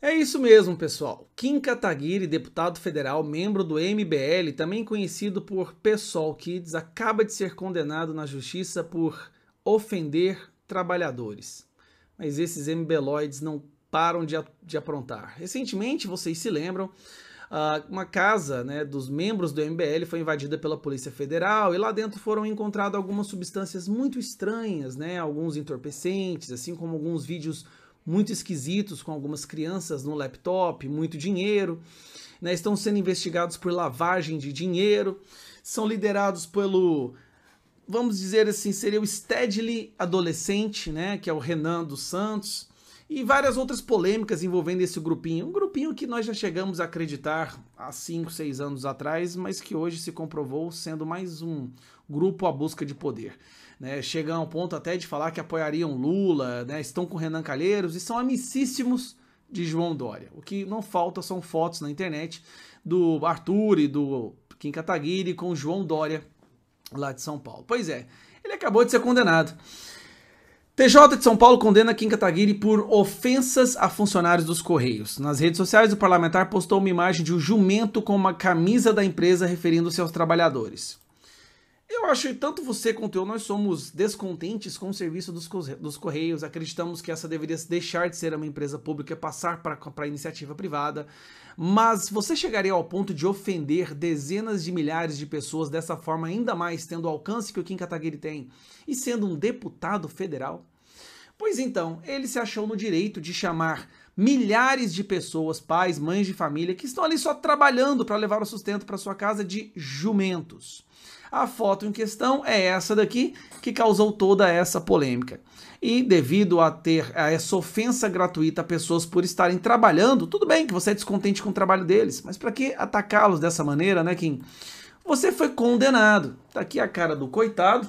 É isso mesmo, pessoal. Kim Kataguiri, deputado federal, membro do MBL, também conhecido por PSOL Kids, acaba de ser condenado na justiça por ofender trabalhadores. Mas esses MBLoids não param de, de aprontar. Recentemente, vocês se lembram, ah, uma casa né, dos membros do MBL foi invadida pela Polícia Federal e lá dentro foram encontradas algumas substâncias muito estranhas, né, alguns entorpecentes, assim como alguns vídeos muito esquisitos com algumas crianças no laptop, muito dinheiro, né? estão sendo investigados por lavagem de dinheiro, são liderados pelo, vamos dizer assim, seria o Steadley adolescente, né? que é o Renan dos Santos, e várias outras polêmicas envolvendo esse grupinho. Um grupinho que nós já chegamos a acreditar há 5, 6 anos atrás, mas que hoje se comprovou sendo mais um grupo à busca de poder. Né? Chega ao ponto até de falar que apoiariam Lula, né? estão com Renan Calheiros e são amicíssimos de João Dória. O que não falta são fotos na internet do Arthur e do Kim Kataguiri com João Dória lá de São Paulo. Pois é, ele acabou de ser condenado. TJ de São Paulo condena Kim Kataguiri por ofensas a funcionários dos Correios. Nas redes sociais, o parlamentar postou uma imagem de um jumento com uma camisa da empresa referindo-se aos trabalhadores. Eu acho que tanto você quanto eu, nós somos descontentes com o serviço dos, Correios, acreditamos que essa deveria deixar de ser uma empresa pública e passar para a iniciativa privada, mas você chegaria ao ponto de ofender dezenas de milhares de pessoas dessa forma, ainda mais tendo o alcance que o Kim Kataguiri tem e sendo um deputado federal? Pois então, ele se achou no direito de chamar milhares de pessoas, pais, mães de família, que estão ali só trabalhando para levar o sustento para sua casa de jumentos. A foto em questão é essa daqui, que causou toda essa polêmica. E devido a ter a essa ofensa gratuita a pessoas por estarem trabalhando, tudo bem que você é descontente com o trabalho deles, mas para que atacá-los dessa maneira, né, Kim? Você foi condenado. Tá aqui a cara do coitado,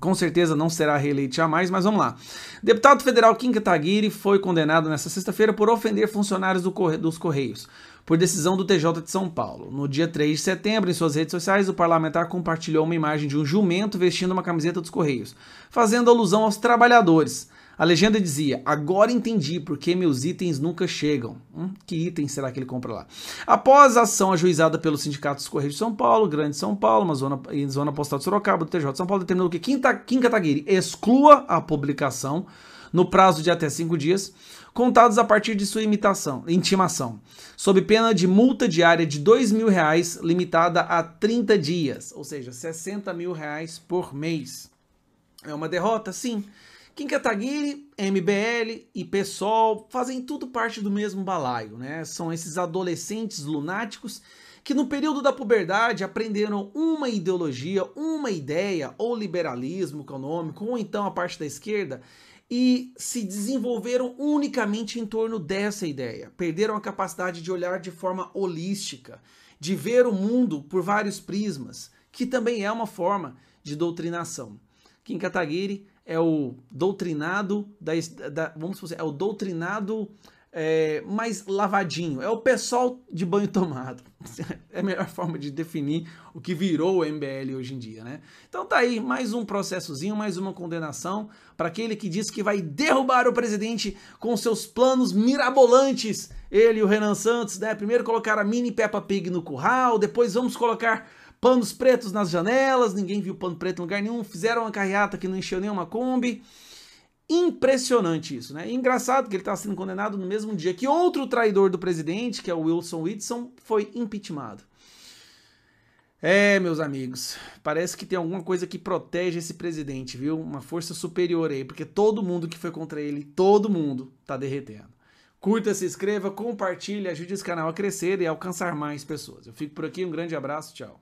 com certeza não será reeleito jamais, mas vamos lá. Deputado federal Kim Kataguiri foi condenado nesta sexta-feira por ofender funcionários do Corre... dos Correios, por decisão do TJ de São Paulo. No dia 3 de setembro, em suas redes sociais, o parlamentar compartilhou uma imagem de um jumento vestindo uma camiseta dos Correios, fazendo alusão aos trabalhadores. A legenda dizia: Agora entendi porque meus itens nunca chegam. Hum, que itens será que ele compra lá? Após a ação ajuizada pelo Sindicato dos Correios de São Paulo, Grande São Paulo, uma zona, zona postal de Sorocaba, do TJ de São Paulo, determinou que Quinta Kim Kataguiri exclua a publicação no prazo de até cinco dias, contados a partir de sua imitação, intimação, sob pena de multa diária de dois mil reais, limitada a 30 dias, ou seja, 60 mil reais por mês. É uma derrota? Sim. Kim Kataguiri, MBL e PSOL fazem tudo parte do mesmo balaio, né? São esses adolescentes lunáticos que no período da puberdade aprenderam uma ideologia, uma ideia, ou liberalismo econômico, ou então a parte da esquerda, e se desenvolveram unicamente em torno dessa ideia. Perderam a capacidade de olhar de forma holística, de ver o mundo por vários prismas, que também é uma forma de doutrinação. Kim Kataguiri é o doutrinado da, da vamos dizer, assim, é o doutrinado é, mais lavadinho. É o pessoal de banho tomado. É a melhor forma de definir o que virou o MBL hoje em dia, né? Então tá aí, mais um processozinho, mais uma condenação para aquele que disse que vai derrubar o presidente com seus planos mirabolantes. Ele e o Renan Santos, né? Primeiro colocar a mini Peppa Pig no curral, depois vamos colocar panos pretos nas janelas, ninguém viu pano preto em lugar nenhum, fizeram uma carreata que não encheu nenhuma Kombi. Impressionante isso, né? engraçado que ele está sendo condenado no mesmo dia que outro traidor do presidente, que é o Wilson Whitson, foi impeachmentado. É, meus amigos, parece que tem alguma coisa que protege esse presidente, viu? Uma força superior aí, porque todo mundo que foi contra ele, todo mundo tá derretendo. Curta, se inscreva, compartilhe, ajude esse canal a crescer e a alcançar mais pessoas. Eu fico por aqui, um grande abraço, tchau.